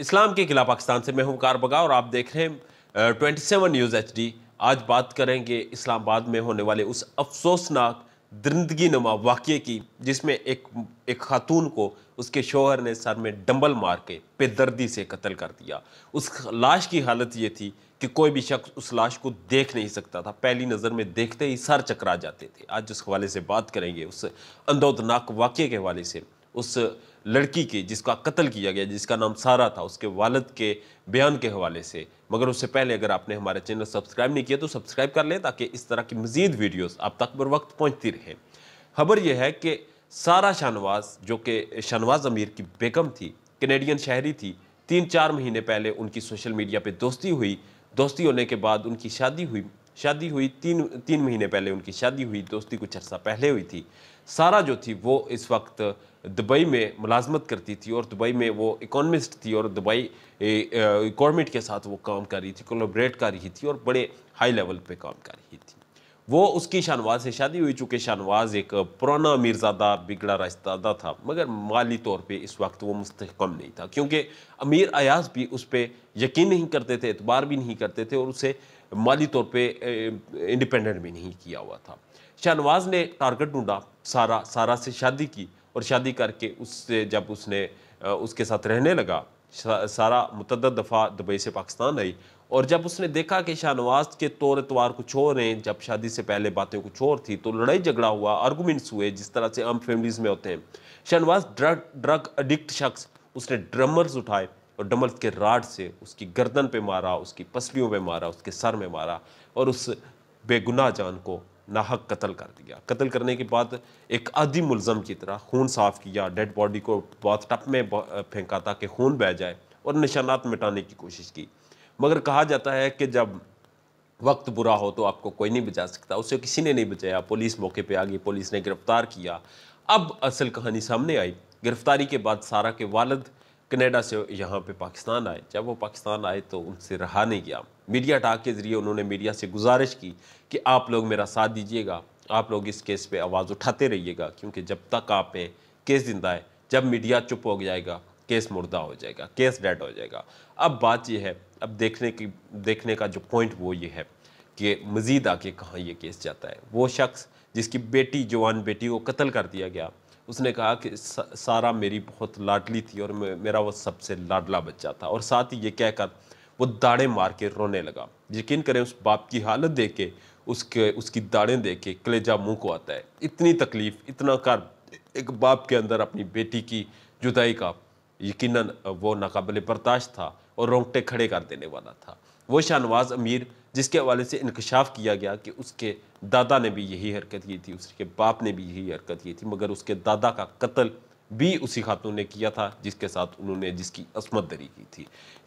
इस्लाम के खिलाफ पाकिस्तान से मैं हूं कार बगा और आप देख रहे हैं twenty seven news H D आज बात करेंगे इस्लामाबाद में होने वाले उस अफसोसनाक दरिंदगी नुमा वाक्य की जिसमें एक एक खातून को उसके शोहर ने सर में डंबल मार के बेदर्दी से कत्ल कर दिया उस लाश की हालत ये थी कि कोई भी शख्स उस लाश को देख नहीं सकता था पहली नज़र में देखते ही सर चकरा जाते थे आज जिस हवाले से बात करेंगे उस अंदोदनाक वाक्य के हवाले से उस लड़की के जिसका कत्ल किया गया जिसका नाम सारा था उसके वालद के बयान के हवाले से मगर उससे पहले अगर आपने हमारे चैनल सब्सक्राइब नहीं किया तो सब्सक्राइब कर लें ताकि इस तरह की मजीद वीडियोस आप तक बर वक्त पहुंचती रहें खबर यह है कि सारा शाहनवाज जो कि शाहनवाज अमीर की बेगम थी कैनेडियन शहरी थी तीन चार महीने पहले उनकी सोशल मीडिया पर दोस्ती हुई दोस्ती होने के बाद उनकी शादी हुई शादी हुई तीन तीन महीने पहले उनकी शादी हुई दोस्ती कुछ अर्सा पहले हुई थी सारा जो थी वो इस वक्त दुबई में मुलाजमत करती थी और दुबई में वो इकोनमिस्ट थी और दुबई गवर्नमेंट के साथ वो काम कर रही थी कोलोब्रेट कर रही थी और बड़े हाई लेवल पे काम कर रही थी वो उसकी शानवाज से शादी हुई चूँकि शाहनवाज एक पुराना मीरजादा बिगड़ा रिश्तादा था मगर माली तौर पे इस वक्त वो मुस्तकम नहीं था क्योंकि अमीर अयाज भी उस पर यकीन नहीं करते थे एतबार भी नहीं करते थे और उसे माली तौर पे इंडिपेंडेंट भी नहीं किया हुआ था शाहनवाज ने टारगेट ढूंढा सारा सारा से शादी की और शादी करके उससे जब उसने उसके साथ रहने लगा सारा मतद दफ़ा दुबई से पाकिस्तान आई और जब उसने देखा कि शाहनवाज के तौर तवार कुछ और हैं जब शादी से पहले बातें कुछ और थी तो लड़ाई झगड़ा हुआ आर्गूमेंट्स हुए जिस तरह से आम फैमिलीज़ में होते हैं शाहनवाज ड्रग ड्रग अडिक्ट शख्स उसने ड्रमर्स उठाए और डमल के राड से उसकी गर्दन पे मारा उसकी पसलियों पे मारा उसके सर में मारा और उस बेगुनाह जान को नाहक कत्ल कर दिया कत्ल करने के बाद एक आदि मुलजम की तरह खून साफ किया डेड बॉडी को बहुत टप में फेंका ताकि खून बह जाए और निशानात मिटाने की कोशिश की मगर कहा जाता है कि जब वक्त बुरा हो तो आपको कोई नहीं बचा सकता उसे किसी ने नहीं बचाया पुलिस मौके पर आ गई पुलिस ने गिरफ़्तार किया अब असल कहानी सामने आई गिरफ़्तारी के बाद सारा के वालद कनाडा से यहाँ पे पाकिस्तान आए जब वो पाकिस्तान आए तो उनसे रहा नहीं गया मीडिया टाक के ज़रिए उन्होंने मीडिया से गुजारिश की कि आप लोग मेरा साथ दीजिएगा आप लोग इस केस पे आवाज़ उठाते रहिएगा क्योंकि जब तक आप पे केस जिंदा है जब मीडिया चुप हो जाएगा केस मुर्दा हो जाएगा केस डेड हो जाएगा अब बात यह है अब देखने की देखने का जो पॉइंट वो ये है कि मज़ीद आके कहाँ ये केस जाता है वो शख्स जिसकी बेटी जवान बेटी को कत्ल कर दिया गया उसने कहा कि सारा मेरी बहुत लाडली थी और मेरा वो सबसे लाडला बच्चा था और साथ ही ये कहकर वो दाड़े मार के रोने लगा यकीन करें उस बाप की हालत देख के उसके उसकी दाड़ें देख के कलेजा मुंह को आता है इतनी तकलीफ इतना कर एक बाप के अंदर अपनी बेटी की जुदाई का यकीनन वो नाकबले बर्दाश्त था और रोंगटे खड़े कर देने वाला था वो शाहनवाज़ अमीर जिसके हवाले से इंकशाफ किया गया कि उसके दादा ने भी यही हरकत की थी उसके बाप ने भी यही हरकत की थी मगर उसके दादा का कत्ल भी उसी खातून ने किया था जिसके साथ उन्होंने जिसकी असमत दरी की थी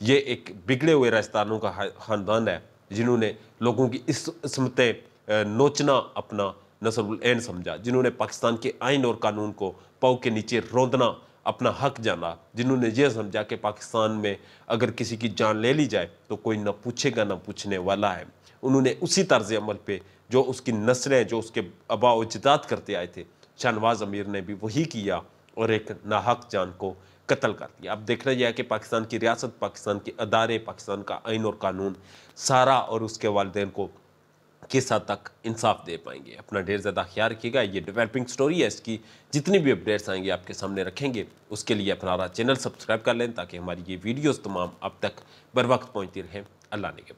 ये एक बिगड़े हुए राजस्थानों का ख़ानदान है जिन्होंने लोगों की इस इसमतें नोचना अपना नसरुल समझा जिन्होंने पाकिस्तान के आइन और कानून को पाओ के नीचे रोंदना अपना हक जाना जिन्होंने यह समझा कि पाकिस्तान में अगर किसी की जान ले ली जाए तो कोई ना पूछेगा ना पूछने वाला है उन्होंने उसी तर्ज अमल पर जो उसकी नस्लें जो उसके आबा वजदाद करते आए थे शाहनवाज अमीर ने भी वही किया और एक नाहक जान को कत्ल कर दिया अब देखना यह है कि पाकिस्तान की रियासत पाकिस्तान के अदारे पाकिस्तान का आइन और कानून सारा और उसके वालदेन को किस हद तक इंसाफ दे पाएंगे अपना ढेर ज़्यादा ख्याल रखिएगा ये डेवलपिंग स्टोरी है इसकी जितनी भी अपडेट्स आएंगे आपके सामने रखेंगे उसके लिए अपना चैनल सब्सक्राइब कर लें ताकि हमारी ये वीडियोज़ तमाम अब तक बर वक्त पहुँचती रहें अल्लाह ने